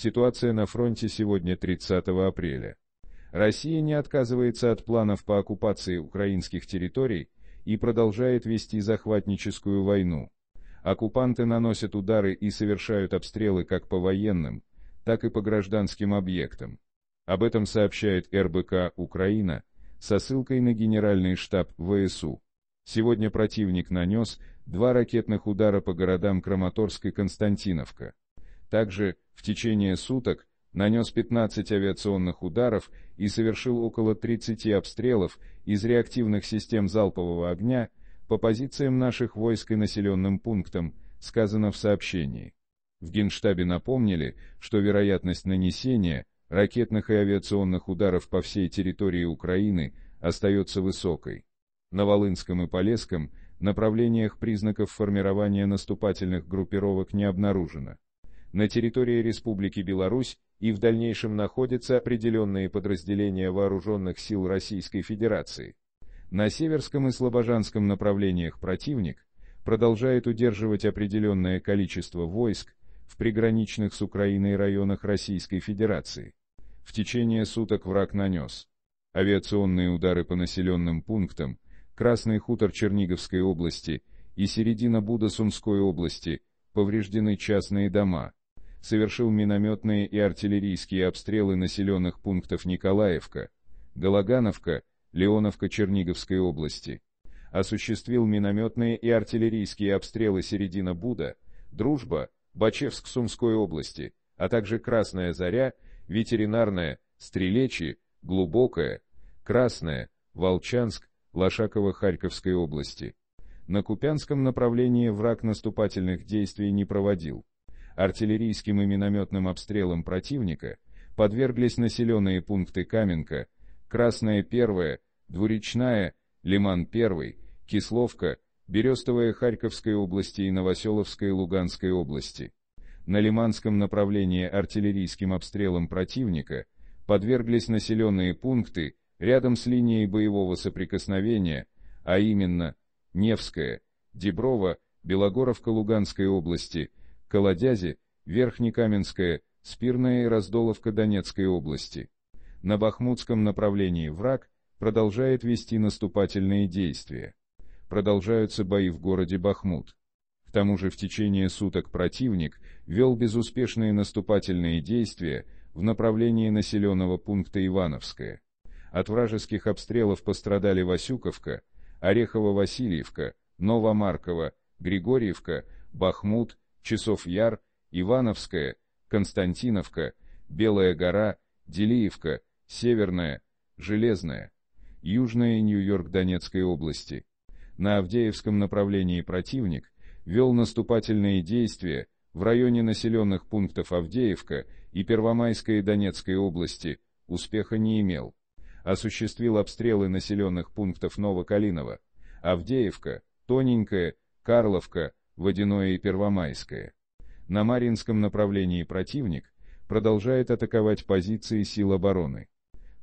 Ситуация на фронте сегодня 30 апреля. Россия не отказывается от планов по оккупации украинских территорий и продолжает вести захватническую войну. Оккупанты наносят удары и совершают обстрелы как по военным, так и по гражданским объектам. Об этом сообщает РБК «Украина» со ссылкой на Генеральный штаб ВСУ. Сегодня противник нанес два ракетных удара по городам Краматорск и Константиновка. Также в течение суток нанес 15 авиационных ударов и совершил около 30 обстрелов из реактивных систем залпового огня по позициям наших войск и населенным пунктам, сказано в сообщении. В Генштабе напомнили, что вероятность нанесения ракетных и авиационных ударов по всей территории Украины остается высокой. На Волынском и Полесском направлениях признаков формирования наступательных группировок не обнаружено на территории Республики Беларусь и в дальнейшем находятся определенные подразделения вооруженных сил Российской Федерации. На Северском и Слобожанском направлениях противник продолжает удерживать определенное количество войск в приграничных с Украиной районах Российской Федерации. В течение суток враг нанес авиационные удары по населенным пунктам, Красный хутор Черниговской области и середина Буда Сумской области, повреждены частные дома – совершил минометные и артиллерийские обстрелы населенных пунктов Николаевка, Гологановка, Леоновка Черниговской области, осуществил минометные и артиллерийские обстрелы середина Буда, Дружба, Бачевск Сумской области, а также Красная Заря, Ветеринарная, Стрелечи, Глубокая, Красная, Волчанск, Лошакова Харьковской области. На Купянском направлении враг наступательных действий не проводил артиллерийским и минометным обстрелам противника подверглись населенные пункты Каменка, Красная Первая, Двуречная, Лиман Первый, Кисловка, Берестовая Харьковской области и Новоселовская Луганской области. На Лиманском направлении артиллерийским обстрелом противника подверглись населенные пункты рядом с линией боевого соприкосновения, а именно Невская, Деброва, Белогоровка Луганской области, Колодязи, Верхнекаменская, Спирная и Раздоловка Донецкой области. На Бахмутском направлении враг продолжает вести наступательные действия. Продолжаются бои в городе Бахмут. К тому же в течение суток противник вел безуспешные наступательные действия в направлении населенного пункта Ивановское. От вражеских обстрелов пострадали Васюковка, Орехово-Васильевка, Новомарково, Григорьевка, Бахмут, Часов Яр, Ивановская, Константиновка, Белая гора, Делиевка, Северная, Железная, Южная Нью-Йорк Донецкой области. На Авдеевском направлении противник вел наступательные действия в районе населенных пунктов Авдеевка и Первомайской Донецкой области, успеха не имел. Осуществил обстрелы населенных пунктов Новокалиново, Авдеевка, Тоненькая, Карловка, Водяное и Первомайское. На Маринском направлении противник продолжает атаковать позиции сил обороны.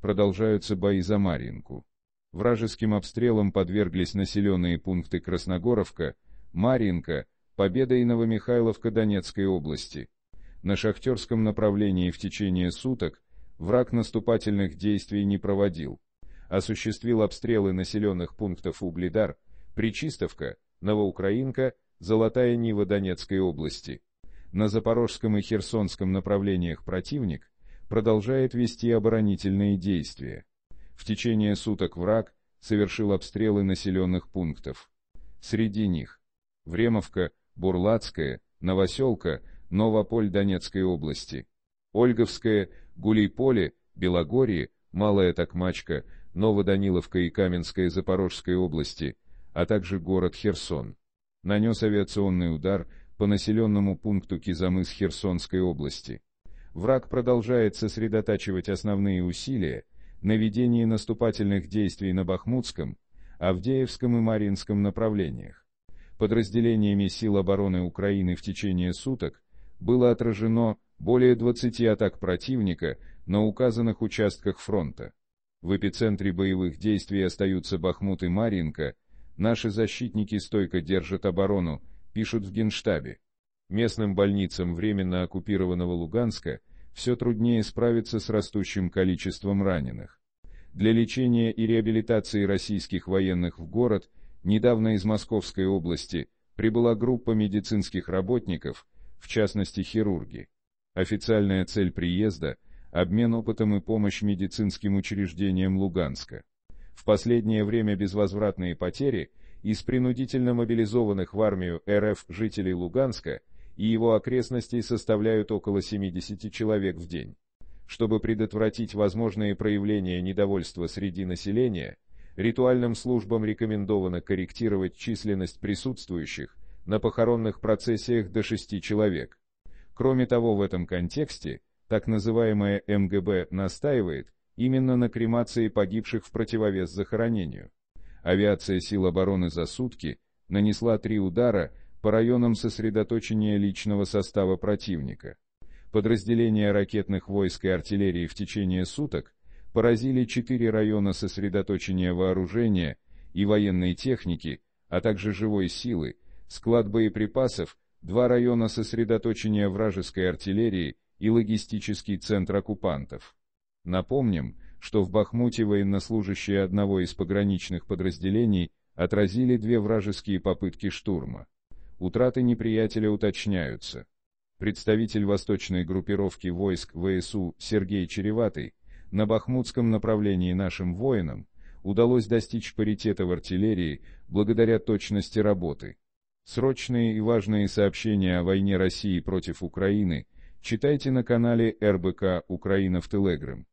Продолжаются бои за Маринку. Вражеским обстрелом подверглись населенные пункты Красногоровка, Маринка, Победа и Новомихайловка Донецкой области. На шахтерском направлении в течение суток враг наступательных действий не проводил. Осуществил обстрелы населенных пунктов Угледар, Причистовка, Новоукраинка, Золотая Нива Донецкой области. На Запорожском и Херсонском направлениях противник продолжает вести оборонительные действия. В течение суток враг совершил обстрелы населенных пунктов. Среди них Времовка, Бурлацкая, Новоселка, Новополь Донецкой области, Ольговская, Гулейполе, Белогорье, Малая Токмачка, Новоданиловка и Каменская Запорожской области, а также город Херсон нанес авиационный удар по населенному пункту Кизамыс Херсонской области. Враг продолжает сосредотачивать основные усилия на ведении наступательных действий на Бахмутском, Авдеевском и Маринском направлениях. Подразделениями сил обороны Украины в течение суток было отражено более 20 атак противника на указанных участках фронта. В эпицентре боевых действий остаются Бахмут и Маринка, Наши защитники стойко держат оборону, пишут в Генштабе. Местным больницам временно оккупированного Луганска все труднее справиться с растущим количеством раненых. Для лечения и реабилитации российских военных в город недавно из Московской области прибыла группа медицинских работников, в частности хирурги. Официальная цель приезда – обмен опытом и помощь медицинским учреждениям Луганска. В последнее время безвозвратные потери из принудительно мобилизованных в армию РФ жителей Луганска и его окрестностей составляют около 70 человек в день. Чтобы предотвратить возможные проявления недовольства среди населения, ритуальным службам рекомендовано корректировать численность присутствующих на похоронных процессиях до 6 человек. Кроме того, в этом контексте, так называемая МГБ настаивает, именно на кремации погибших в противовес захоронению. Авиация сил обороны за сутки нанесла три удара по районам сосредоточения личного состава противника. Подразделения ракетных войск и артиллерии в течение суток поразили четыре района сосредоточения вооружения и военной техники, а также живой силы, склад боеприпасов, два района сосредоточения вражеской артиллерии и логистический центр оккупантов. Напомним, что в Бахмуте военнослужащие одного из пограничных подразделений отразили две вражеские попытки штурма. Утраты неприятеля уточняются. Представитель восточной группировки войск ВСУ Сергей Череватый на бахмутском направлении нашим воинам удалось достичь паритета в артиллерии благодаря точности работы. Срочные и важные сообщения о войне России против Украины читайте на канале РБК «Украина в Телеграм».